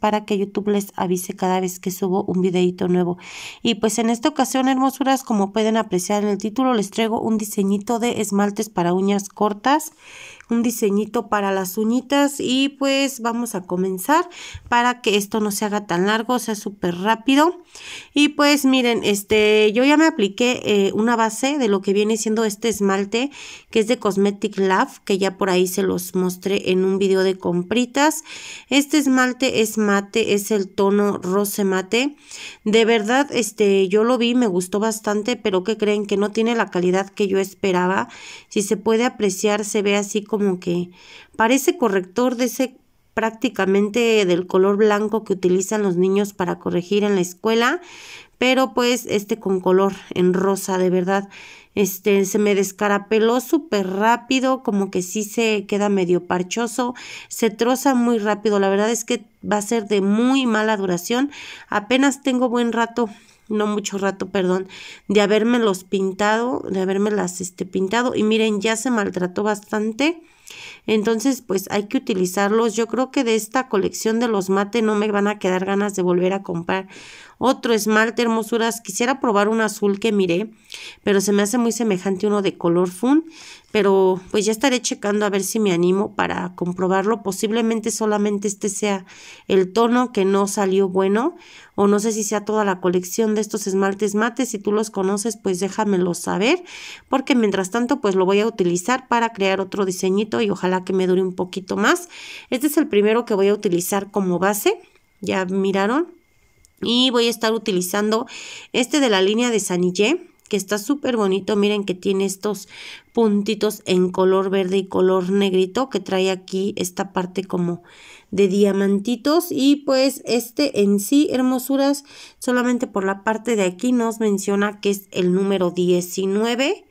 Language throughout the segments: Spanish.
para que YouTube les avise cada vez que subo un videito nuevo. Y pues en esta ocasión, hermosuras, como pueden apreciar en el título, les traigo un diseñito de esmaltes para uñas cortas un diseñito para las uñitas y pues vamos a comenzar para que esto no se haga tan largo, sea súper rápido. Y pues miren, este, yo ya me apliqué eh, una base de lo que viene siendo este esmalte que es de Cosmetic Love que ya por ahí se los mostré en un video de compritas. Este esmalte es mate, es el tono rose mate. De verdad, este, yo lo vi, me gustó bastante, pero que creen que no tiene la calidad que yo esperaba. Si se puede apreciar, se ve así como que parece corrector de ese prácticamente del color blanco que utilizan los niños para corregir en la escuela, pero pues este con color en rosa, de verdad, este se me descarapeló súper rápido, como que sí se queda medio parchoso, se troza muy rápido, la verdad es que va a ser de muy mala duración, apenas tengo buen rato no mucho rato, perdón, de habérmelos pintado, de habérmelas este, pintado. Y miren, ya se maltrató bastante entonces, pues hay que utilizarlos. Yo creo que de esta colección de los mate no me van a quedar ganas de volver a comprar otro esmalte, hermosuras. Quisiera probar un azul que miré, pero se me hace muy semejante uno de color fun. Pero pues ya estaré checando a ver si me animo para comprobarlo. Posiblemente solamente este sea el tono que no salió bueno. O no sé si sea toda la colección de estos esmaltes mates. Si tú los conoces, pues déjamelo saber. Porque mientras tanto, pues lo voy a utilizar para crear otro diseñito y ojalá que me dure un poquito más. Este es el primero que voy a utilizar como base, ya miraron. Y voy a estar utilizando este de la línea de Sanillé, que está súper bonito. Miren que tiene estos puntitos en color verde y color negrito que trae aquí esta parte como de diamantitos y pues este en sí hermosuras solamente por la parte de aquí nos menciona que es el número 19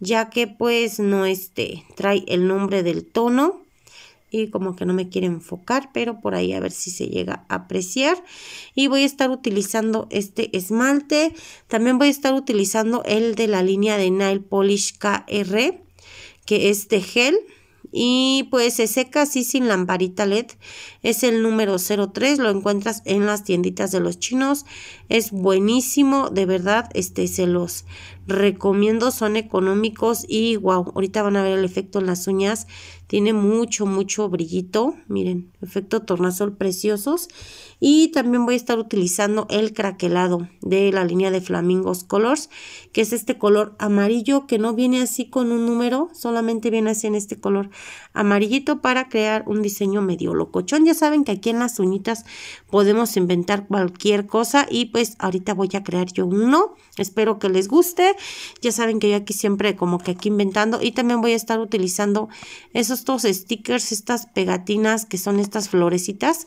ya que pues no este, trae el nombre del tono y como que no me quiere enfocar, pero por ahí a ver si se llega a apreciar. Y voy a estar utilizando este esmalte, también voy a estar utilizando el de la línea de Nail Polish KR, que es de gel. Y pues se seca así sin lamparita LED. Es el número 03. Lo encuentras en las tienditas de los chinos. Es buenísimo. De verdad, este se los recomiendo, son económicos y wow, ahorita van a ver el efecto en las uñas, tiene mucho, mucho brillito, miren, efecto tornasol preciosos y también voy a estar utilizando el craquelado de la línea de Flamingos Colors, que es este color amarillo que no viene así con un número, solamente viene así en este color amarillito para crear un diseño medio locochón, ya saben que aquí en las uñitas podemos inventar cualquier cosa y pues ahorita voy a crear yo uno, espero que les guste ya saben que yo aquí siempre como que aquí inventando y también voy a estar utilizando esos dos stickers, estas pegatinas que son estas florecitas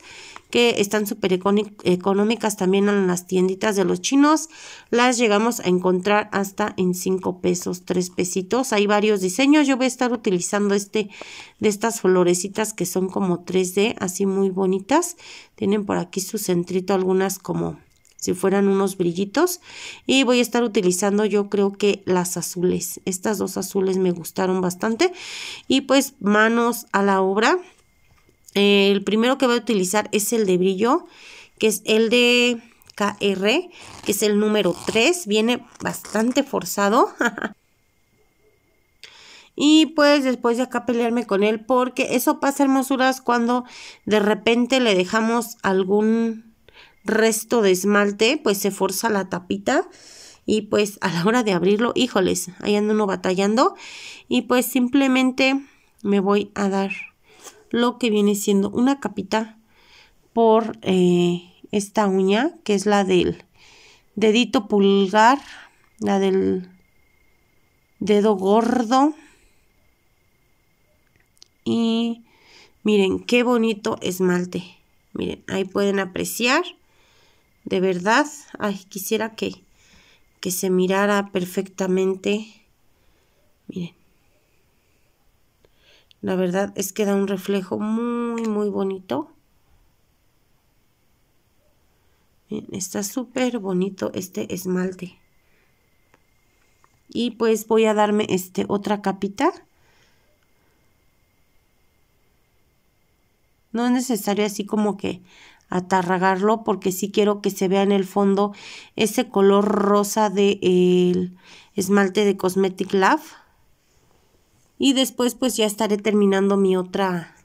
que están súper económicas también en las tienditas de los chinos. Las llegamos a encontrar hasta en 5 pesos, 3 pesitos. Hay varios diseños. Yo voy a estar utilizando este de estas florecitas que son como 3D, así muy bonitas. Tienen por aquí su centrito algunas como si fueran unos brillitos. Y voy a estar utilizando yo creo que las azules. Estas dos azules me gustaron bastante. Y pues manos a la obra. Eh, el primero que voy a utilizar es el de brillo, que es el de KR, que es el número 3. Viene bastante forzado. y pues después de acá pelearme con él, porque eso pasa hermosuras cuando de repente le dejamos algún resto de esmalte, pues se forza la tapita y pues a la hora de abrirlo, híjoles, ahí ando uno batallando y pues simplemente me voy a dar lo que viene siendo una capita por eh, esta uña que es la del dedito pulgar, la del dedo gordo y miren qué bonito esmalte miren ahí pueden apreciar de verdad, ay, quisiera que, que se mirara perfectamente. Miren. La verdad es que da un reflejo muy, muy bonito. está súper bonito este esmalte. Y pues voy a darme este otra capita. No es necesario así como que atarragarlo porque sí quiero que se vea en el fondo ese color rosa del esmalte de Cosmetic Love Y después pues ya estaré terminando mi otra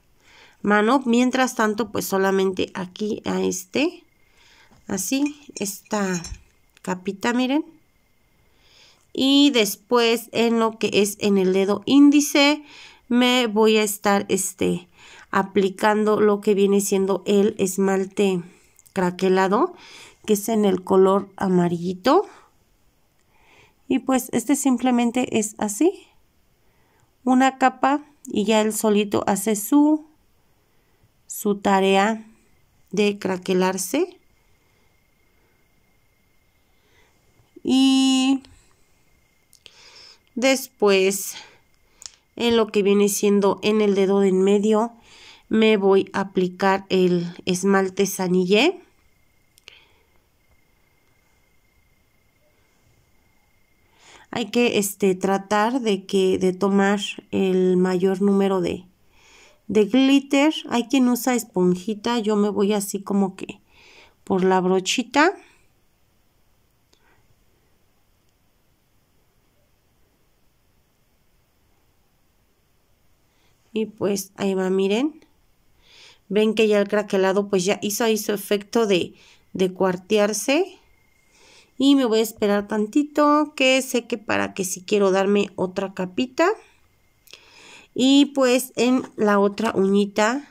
mano. Mientras tanto pues solamente aquí a este, así, esta capita, miren. Y después en lo que es en el dedo índice me voy a estar este aplicando lo que viene siendo el esmalte craquelado que es en el color amarillito y pues este simplemente es así una capa y ya el solito hace su su tarea de craquelarse y después en lo que viene siendo en el dedo de en medio me voy a aplicar el esmalte sanillé. Hay que este, tratar de, que, de tomar el mayor número de, de glitter. Hay quien usa esponjita, yo me voy así como que por la brochita. Y pues ahí va, miren. Ven que ya el craquelado pues ya hizo ahí su efecto de, cuartearse. Y me voy a esperar tantito que seque para que si quiero darme otra capita. Y pues en la otra uñita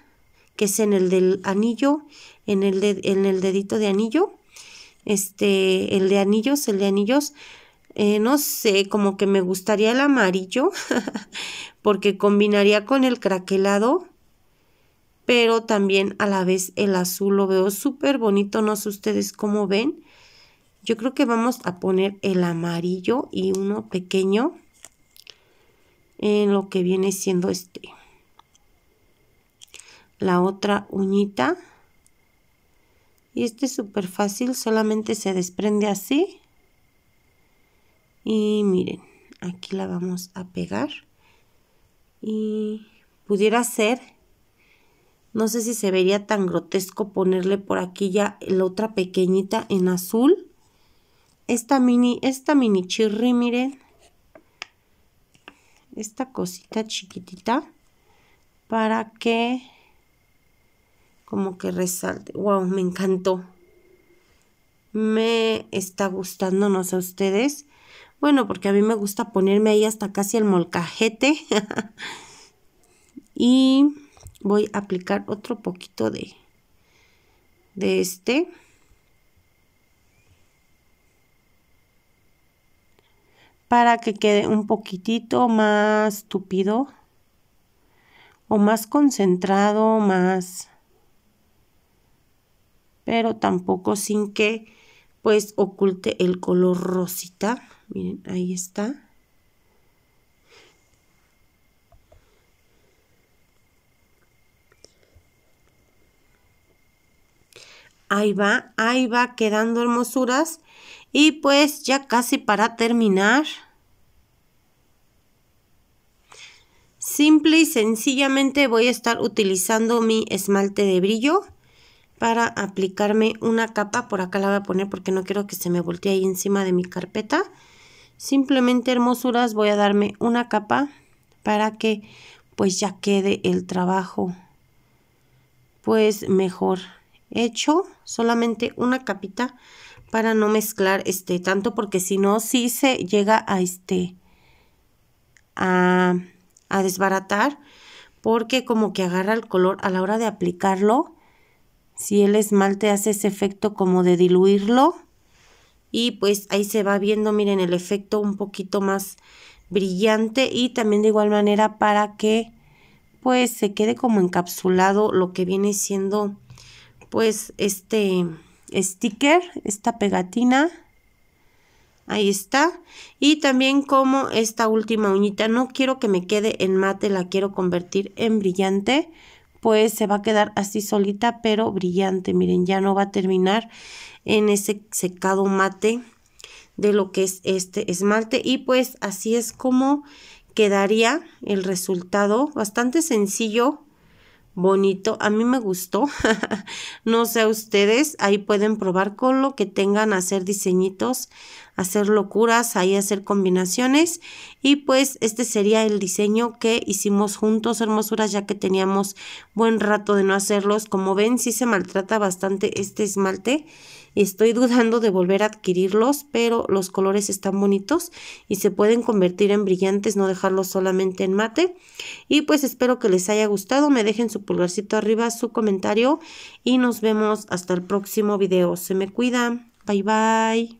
que es en el del anillo, en el, en el dedito de anillo. Este, el de anillos, el de anillos. Eh, no sé, como que me gustaría el amarillo, porque combinaría con el craquelado pero también a la vez el azul lo veo súper bonito, no sé ustedes cómo ven. Yo creo que vamos a poner el amarillo y uno pequeño en lo que viene siendo este. La otra uñita. Y este es súper fácil, solamente se desprende así. Y miren, aquí la vamos a pegar. Y pudiera ser no sé si se vería tan grotesco ponerle por aquí ya la otra pequeñita en azul. Esta mini, esta mini chirri, miren. Esta cosita chiquitita. Para que como que resalte. Wow, me encantó. Me está gustando, no sé a ustedes. Bueno, porque a mí me gusta ponerme ahí hasta casi el molcajete. y voy a aplicar otro poquito de, de este. Para que quede un poquitito más tupido. O más concentrado, más... Pero tampoco sin que pues oculte el color rosita. Miren, ahí está. ahí va, ahí va quedando hermosuras. Y pues ya casi para terminar. Simple y sencillamente voy a estar utilizando mi esmalte de brillo para aplicarme una capa. Por acá la voy a poner porque no quiero que se me voltee ahí encima de mi carpeta. Simplemente hermosuras voy a darme una capa para que pues ya quede el trabajo pues mejor hecho solamente una capita para no mezclar este tanto porque si no sí se llega a este a, a desbaratar porque como que agarra el color a la hora de aplicarlo si el esmalte hace ese efecto como de diluirlo y pues ahí se va viendo miren el efecto un poquito más brillante y también de igual manera para que pues se quede como encapsulado lo que viene siendo pues este sticker, esta pegatina. Ahí está. Y también como esta última uñita, no quiero que me quede en mate, la quiero convertir en brillante. Pues se va a quedar así solita, pero brillante. Miren, ya no va a terminar en ese secado mate de lo que es este esmalte. Y pues así es como quedaría el resultado. Bastante sencillo bonito. A mí me gustó. no sé ustedes, ahí pueden probar con lo que tengan, hacer diseñitos, hacer locuras, ahí hacer combinaciones. Y pues este sería el diseño que hicimos juntos, hermosuras, ya que teníamos buen rato de no hacerlos. Como ven, sí se maltrata bastante este esmalte. Estoy dudando de volver a adquirirlos, pero los colores están bonitos y se pueden convertir en brillantes, no dejarlos solamente en mate. Y pues espero que les haya gustado, me dejen su pulgarcito arriba, su comentario y nos vemos hasta el próximo video. Se me cuida. Bye bye.